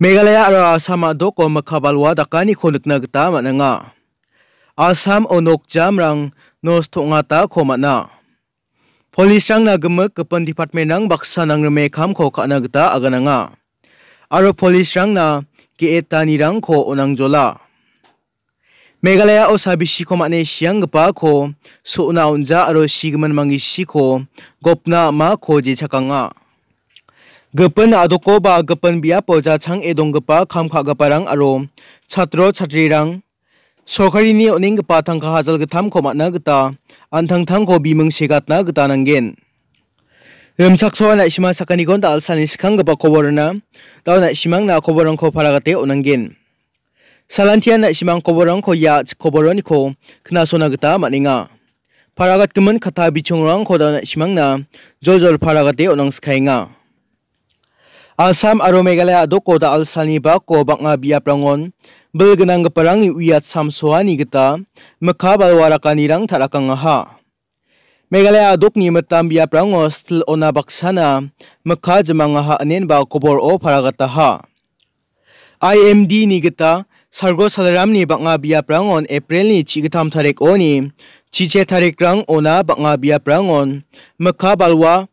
Megalaya ara Assam ado ko makabalwa dakani khonuk nagta mananga. Assam onok jam rang nos thonga ta ko mana. Police rang na gumak kapan department nang baksa nang me kam ko ka nagta agananga. Aro police rang na ki etani rang ko onang jola. Megalaya o sabishi ko mane siang pa ko suna unja aro sigman mangi siko gopna ma ko ji chakanga. गपन आदोकोबा गपन बिया पोजा छांग एदोंगपा खामखागपारांग आरो छात्र छात्रीरांग सरकारिनि अनिंगपा थांखा हाजलगथाम खोमाना गता आनथांथांखौ बिमुं सेगातना गतानांगेन 럼착소와 나시마 사카니건 다알산이 시칸가바 코버르나 다오 나시망 나 코버런코 파라가테 오난겐 살란티아 나시망 코버런코 야 코버런이코 그나소나그타 마닝아 파라갓금은 카타 비총랑 코다 나시망 나 조절 파라가테 오낭스카잉아 Asam aro Meghalaya do koda al saniba ko ngabia biap rangon bel genang perangi uyat samsoani geta meka balwarakani rang tarakang ha. Meghalaya adok ni metam biap prangon stil ona baksana meka jemang ha anen ba kobor o paragata ha. IMD ni geta sargo salaram ni bangga biap rangon April ni cigetam tarik oni cice tarik rang ona bangga biap prangon meka balwa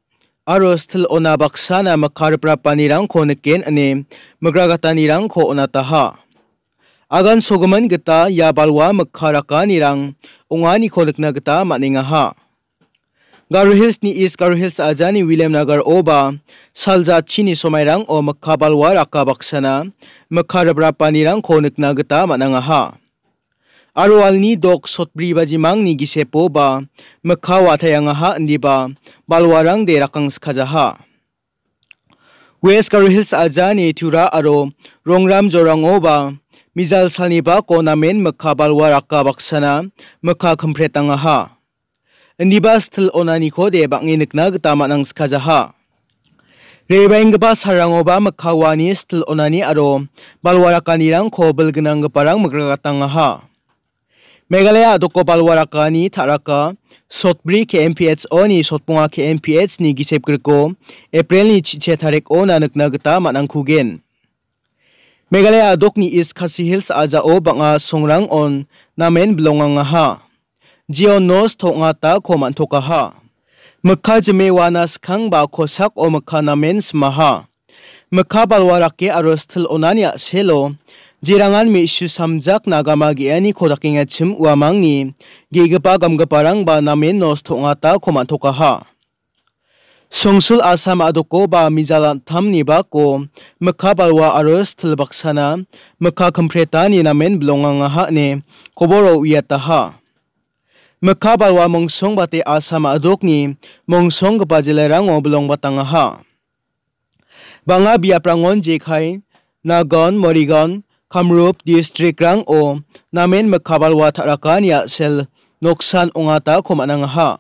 aros thil ona baksana makarpra panirangko niken ane magragatani-rangko onataha. Agan sogaman gita ya balwa makarakani-rang unganiko nikna gita maningaha. Garu Hills ni East Garu Hills ajani William Nagar oba saljachi ni somairang o makabalwa raka baksana makarabra panirangko nikna gita manangaha. আরো়ালনি দক সব্রিবাজিমানিগিসেপোবা মিখা াথায াহা ন্দিবা বালরাদেরাাসখাজাহা েসগরহিল আজানি রা আরো রংরামজোরাোবা মিজালসানিবা কোনামেন মখা বালরাাবাকসানা মখা খমফ্রেতাহা ইন্দিবা স্তিল ওনানিখোে বাএনিকনা গতামানাসখাজাহা রেবগবা সারাোবা মকখা ানি স্তিল ওনানি রো বালরাানিরাোলগনাগিবারা মকরাাতাহা Meghalaya dokopal warakani taraka sotbri ke MPH oni sotpunga ke MPH ni gisep greko April ni chiche tarek ona nukna gita manangkugen. Meghalaya dokni is Khasi Hills aja o banga songrang on namen blongang ha. Jio nos thonga ta koman thoka ha. Mekha jeme wana skang ba kosak o mekha namen smaha. Mekha balwarake arosthil onania selo jerangan mesu samjak nagama ge·ani kodakengachim uamangni gegipa gamgiparangba namen nos tongata komantokaha Songsul Asam adoko ba mijalan tham ni ba ko mekha balwa aros thil baksana mekha kampreta ni namen blonganga ha ne koboro uyata ha mekha balwa mongsong bate asam adok ni mongsong gpa jilerango blong batanga ha banga biaprangon jekhai nagon morigon Kamrup district rang o namen makabal watarakan ya sel noksan ongata komanang ha.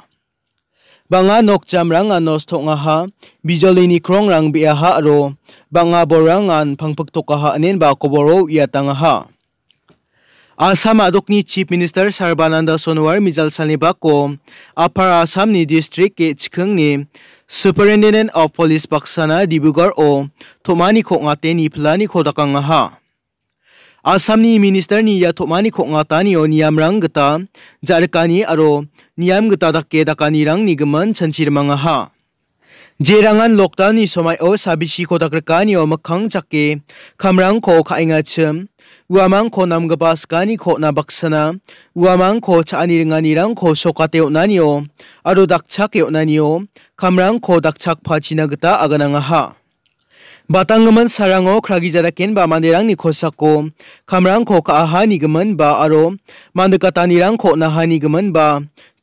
Banga nokjam rang an nostok nga ha, ni krong rang biya ha aro, banga borang an pangpagtok ha anin ba koboro iya tang ha. Asam aduk ni Chief Minister Sarbananda Sonwar Mijal Salibako, apar Asam ni district ke chikeng ni, Superintendent of Police Paksana Dibugar o, tomani kok ngate ni pelani kodakang nga Asamni minister ni ya thomani kho nga ta ni o niyam rang gata jarkani aro niyam gata dakke dakani rang nigaman chanchir manga ha. 제랑한 록다니 소마이오 사비시 고다그까니오 막캉 작게 감랑 코 카잉아첨 우아망 코 남가바스까니 코 나박사나 우아망 코 차니랑아니랑 코 소카테오나니오 아로 닥착에오나니오 감랑 코 닥착 파지나그다 아가나가하 सरंगो खरागी जरा केन बा मानेरांगनि का खामरांखौ काहानिगमन बा आरो निरंग मान्दकातानिरांखौ नाहानिगमन बा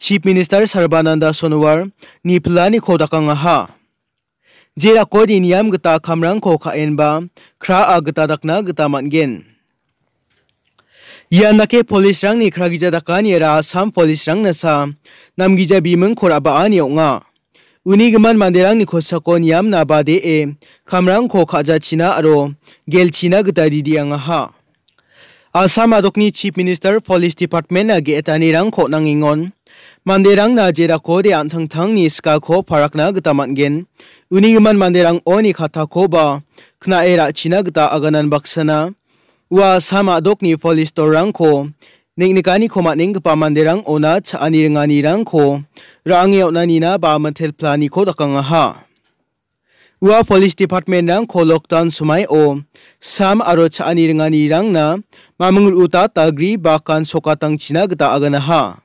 चीफ मिनिस्टर सर्बानंदा सोनोवाल निफलानि खोदाकांगाहा जेरा को दिनियाम गता बा खरा आ गता दकना गता मानगेन नके पुलिस रंगनि ख्रागिजा दकानि रा आसाम पुलिस रंग रंगना सा नामगिजा बिमं खोराबा आनियोंगा unigiman ni kosako niyam na bade e kamrangko kajachina aro gelchina gita didiangaha. Asam adokni Chief Minister Police Department Departmentna ge-etanirangko nangingon, manderangna jerako de antangtangni skako parakna gita matgen, unigiman manderang oni katako ba era china gita aganan baksana, ua sama adokni police dorangko n e n g n i k a n i koma n e n g pamanderang ona cha anirangani rang ko rangi onani na ba mantel plani ko dakanga ha. Ua police department rang ko lockdown sumai o sam aro cha anirangani rang na mamungul uta tagri bakan sokatang china gata agana ha.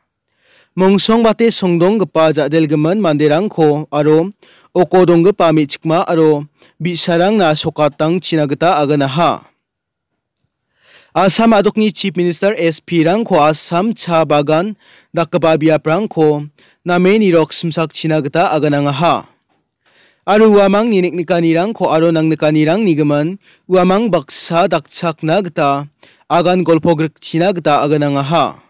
Mongsong bate songdong gpa jadel geman manderang ko aro okodong gpa mi chikma aro bisarang na sokatang china gata agana ha. Asam adokni Chief Minister SP rangko Asam cha bagan dakba biaprangko nameni rok sumsak chinagta aganangaha. Aru uamang ni niknikanirang ko aro nang nikanirang nigaman uamang baksa dakchak nagta agan golpogrik chinagta aganangaha.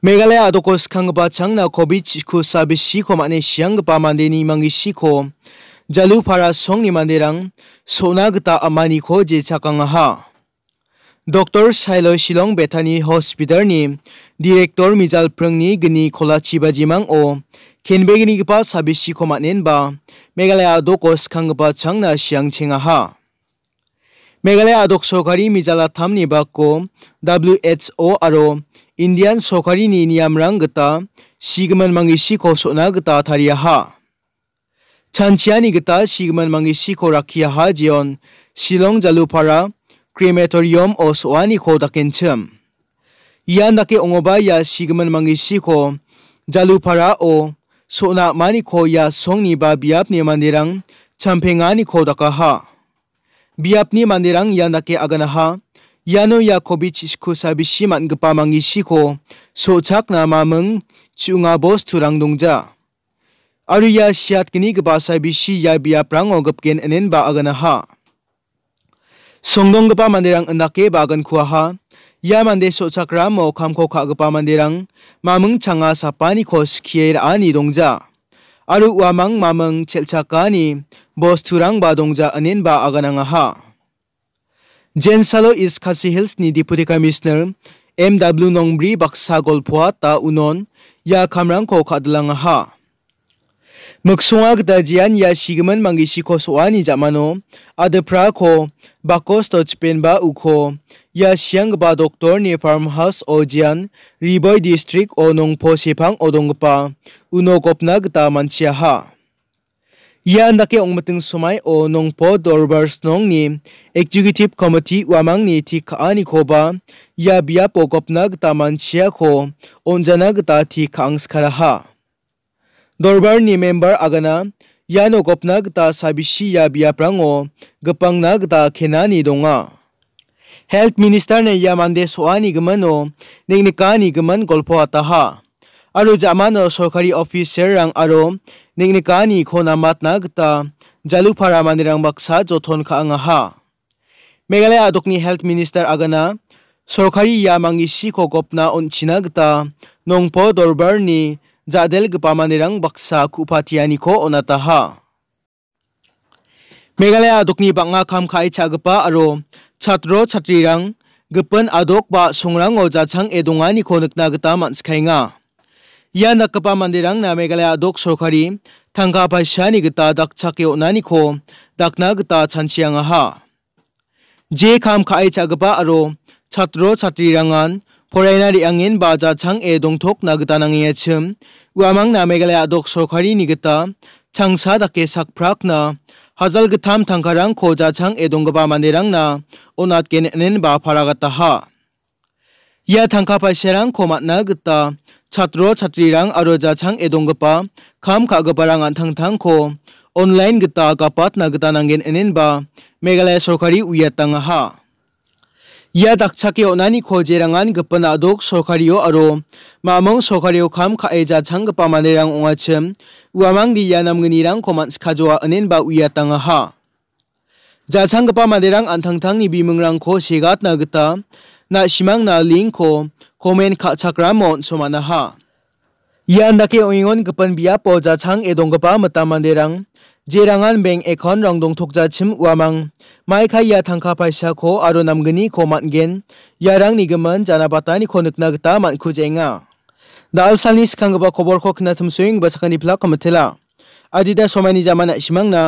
Meghalaya आदोको स्खंगबा चंगना कोबी चिकु साबिशी को माने शियांगबा मांदेनी मंगिशी को जालू फारा सोंगनी मांदेरंग सोनागता अमानी को जेचाकंगहा डक्टर साइल शिलं बेथानि हस्पिटालनि डिरेक्टर मिजाल फ्रंनि गनि खला चिबाजिमां अ खेनबेगिनिगपा साबिसि खमानेनबा मेघालया दकस खांगपा छांगना सियांग छेंगाहा मेघालय आदक सरकारि मिजाला थामनि बाको डाब्लिउ एच ओ आरो इन्डियान सरकारिनि नियमरां गता सिगमन मांगिसि खसना गता थारियाहा छानसियानि गता सिगमन मांगिसि खराखियाहा जियन Shillong Jhalupara 크리메토리엄 오스와니 코다켄첨 이안 나케 옹오바 야 시그만 망이시코 자루파라 오 소나 마니코 야 송니바 비압니 만디랑 참팽아니 코다카하 비압니 만디랑 야 나케 아가나하 야노 야코비치 시코 사비시 만그파 망이시코 소착나 마멍 치웅아 보스투랑 동자 아리야 시앗기니 그바사비시 야 비압랑 오급겐 에넨 바 아가나하 Songgongpa mandirang endake bagan kuaha. Ia mande sochakra mo kamko kagpa mandirang mamung changa sapani ko skier ani dongja. Aru uamang mamung chelchakani bos turang ba dongja anin ba aganangaha. Jen Salo is Khasi Hills ni Deputy Commissioner MW Nongbri Baksa Golpua ta unon ya kamrang ko kadlangaha. Muksua kdajian ya shigaman mangishi ko soani jamano, adepra ko, bako stochpen ba uko, ya siang ba doktor ni farmhouse ojian, riboy district o nongpo sepang odongpa, uno kopna gda manchia ha. Ya andake ongmating sumay o nongpo dorbar snong ni, executive committee uamang ni tikaani ko ba, ya biya po kopna gda manchia ko, onjana gda tikaang skara ha. Dorbar ni member agana yano kopna gta sabishi ya biaprango gapangna gta kenani donga. Health Minister ne yamande soani gmano ningnikani gman golpo ataha. Aro jamano sorkari officer rang aro ningnikani khona matna gta jalupara manirang baksa jothon ka angaha. Meghalaya आदकनि health minister आगाना सरकारी यामांगि सिखौ गबना अनचिना गता नंप दरबारनि jadel gepamanirang baksa kupatianiko onataha. Meghalaya adokni banga kamkai chagapa aro chatro chatrirang gepen adok ba songrango jachang edonganiko nukna gita mansikhainga. Ia nakapa mandirang na Meghalaya adok sorkari tangka paishani gita dakchake onaniko dakna gita chanchiangaha. Je kamkai chagapa aro chatro chatrirang an फरायनारि आंगिन बाजा छांग ए दंथक नागता नाङिया छिम उवामांग ना मेघालया दक सरखारि निगता छांसा दाके साकफ्राक ना हाजाल गथाम थांखारां खोजा छांग ए दंगबा मानिरां ना Anath केनेन बा फारागाता हा या थांखा पाइसेरां खोमातना गता छात्र छात्रीरां आरो जाछां एदंगपा खाम खागपारां आनथांथां खो ऑनलाइन गता कापात नागता नांगेन एनेनबा मेघालय सरकारी उयातांगा हा ia onani daksa jerangan gapana ke ko adok k ইয়া দ o ক ছ া ক ে অ ন o ন ি খোজেরাঙান গপন আদক সরকারিও আ র a মামং সরকারিও খাম খ া য a ে যা ছাং গপা n া ন n র াং ওঙাছে উয়ামাং দি ই য n া ন া ম গ ন a র াং ক a া a ্ স a া জ ো য ়া অনেন বা উ য a n তাঙা হা যা ছাং i b i m া n g rang ko s ং থ াং ন ি ব ি t a na s খো সেগাত না গতা না স ি m e n না ল a ং খ a কমেন খ া ছ া ক a া a ন a ম া ন া হা ইয়া নাকে ওইঙ্গন গপন a chang edong g the p a mata mane rang เจรังันเบงเอคอนรองดงทกจัดชิมอวมังไม่ขายยาทางคาไปชาโคอารนำกนีโคมันเกนยารังนิกมันจานาปตานิคนกนากตามันคุเจงาดาวซันนิสคังกบคบอร์คกนัทมสวิงบัสกันิพลักคมเทลาอาดิดาสมัยนิจามันอิชมังนา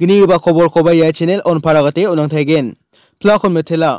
กนีบคบอร์คบายาชเนลออนพารากเตอนังเทเกนพลักคมเทลา